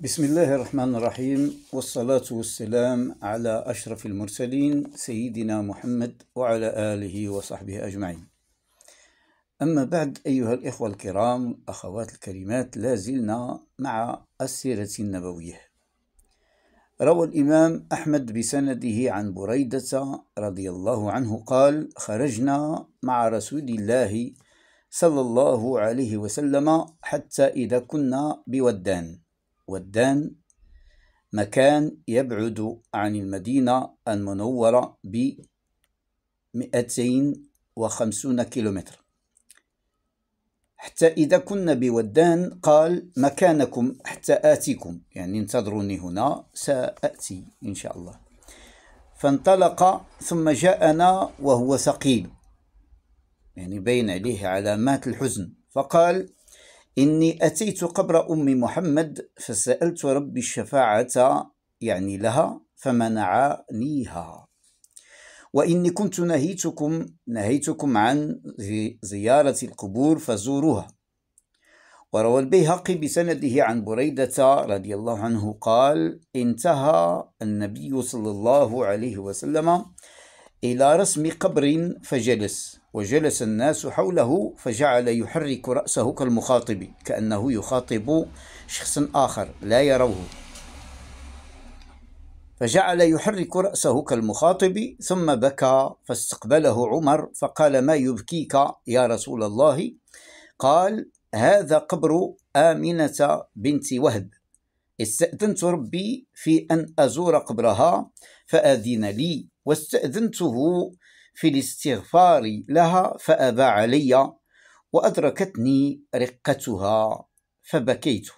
بسم الله الرحمن الرحيم والصلاة والسلام على أشرف المرسلين سيدنا محمد وعلى آله وصحبه أجمعين أما بعد أيها الإخوة الكرام أخوات الكريمات لازلنا مع السيرة النبوية روى الإمام أحمد بسنده عن بريدة رضي الله عنه قال خرجنا مع رسول الله صلى الله عليه وسلم حتى إذا كنا بودان والدان مكان يبعد عن المدينة المنورة ب 250 كيلومتر حتى إذا كنا بودان قال مكانكم حتى آتيكم يعني انتظروني هنا سآتي إن شاء الله فانطلق ثم جاءنا وهو ثقيل يعني بين عليه علامات الحزن فقال إني أتيت قبر أم محمد فسألت ربي الشفاعة يعني لها فمنعنيها وإني كنت نهيتكم نهيتكم عن زيارة القبور فزوروها وروى البيهقي بسنده عن بريدة رضي الله عنه قال انتهى النبي صلى الله عليه وسلم إلى رسم قبر فجلس وجلس الناس حوله فجعل يحرك رأسه كالمخاطب كأنه يخاطب شخص آخر لا يروه فجعل يحرك رأسه كالمخاطب ثم بكى فاستقبله عمر فقال ما يبكيك يا رسول الله قال هذا قبر آمنة بنت وهب استأذنت ربي في أن أزور قبرها فأذن لي واستأذنته في الاستغفار لها فأبى علي وأدركتني رقتها فبكيت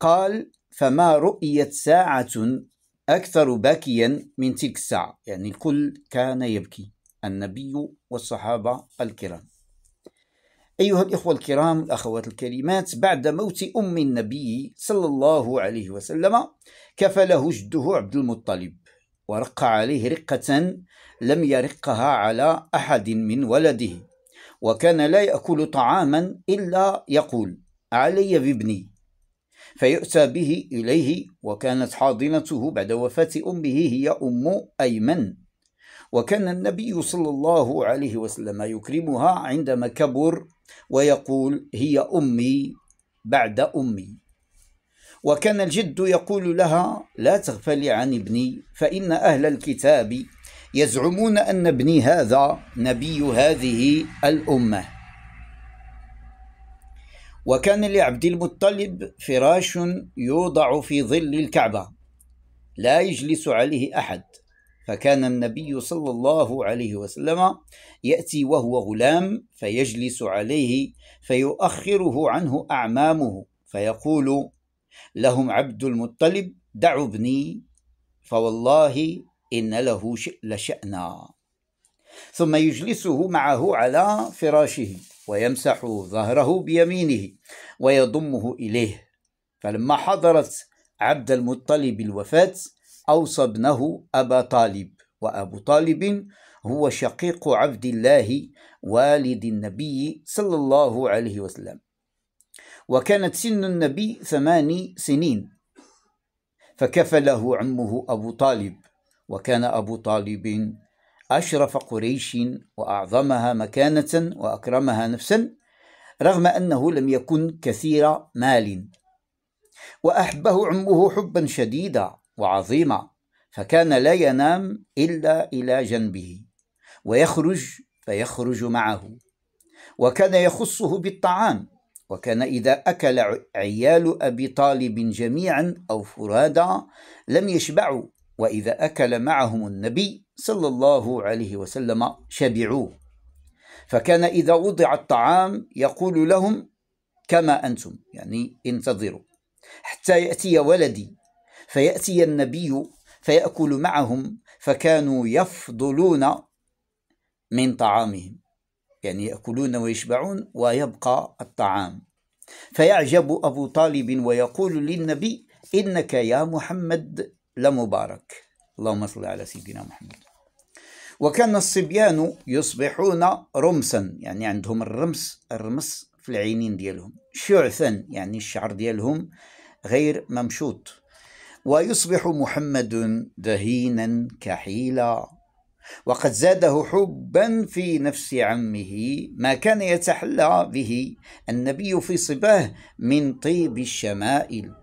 قال فما رؤيت ساعة أكثر باكيا من تلك الساعة يعني الكل كان يبكي النبي والصحابة الكرام أيها الإخوة الكرام الأخوات الكريمات بعد موت أم النبي صلى الله عليه وسلم كفله جده عبد المطلب ورق عليه رقة لم يرقها على أحد من ولده وكان لا يأكل طعاما إلا يقول علي بابني فيؤتى به إليه وكانت حاضنته بعد وفاة أمه هي أم أيمن وكان النبي صلى الله عليه وسلم يكرمها عندما كبر ويقول هي أمي بعد أمي وكان الجد يقول لها لا تغفلي عن ابني فإن أهل الكتاب يزعمون أن ابني هذا نبي هذه الأمة وكان لعبد المطلب فراش يوضع في ظل الكعبة لا يجلس عليه أحد فكان النبي صلى الله عليه وسلم ياتي وهو غلام فيجلس عليه فيؤخره عنه اعمامه فيقول لهم عبد المطلب دعوا ابني فوالله إن له لشأنا ثم يجلسه معه على فراشه ويمسح ظهره بيمينه ويضمه إليه فلما حضرت عبد المطلب الوفاة أوصى ابنه أبا طالب وأبو طالب هو شقيق عبد الله والد النبي صلى الله عليه وسلم وكانت سن النبي ثماني سنين فكفله عمه أبو طالب وكان أبو طالب أشرف قريش وأعظمها مكانة وأكرمها نفسا رغم أنه لم يكن كثير مال وأحبه عمه حبا شديدا وعظيما فكان لا ينام إلا إلى جنبه ويخرج فيخرج معه وكان يخصه بالطعام وكان إذا أكل عيال أبي طالب جميعا أو فرادا لم يشبعوا وإذا أكل معهم النبي صلى الله عليه وسلم شبعوا فكان إذا وضع الطعام يقول لهم كما أنتم يعني انتظروا حتى يأتي ولدي فيأتي النبي فيأكل معهم فكانوا يفضلون من طعامهم يعني يأكلون ويشبعون ويبقى الطعام فيعجب أبو طالب ويقول للنبي إنك يا محمد لمبارك اللهم صل على سيدنا محمد وكان الصبيان يصبحون رمسا يعني عندهم الرمس الرمس في العينين ديالهم شعثا يعني الشعر ديالهم غير ممشوط ويصبح محمد دهينا كحيلا وقد زاده حبا في نفس عمه ما كان يتحلى به النبي في صباه من طيب الشمائل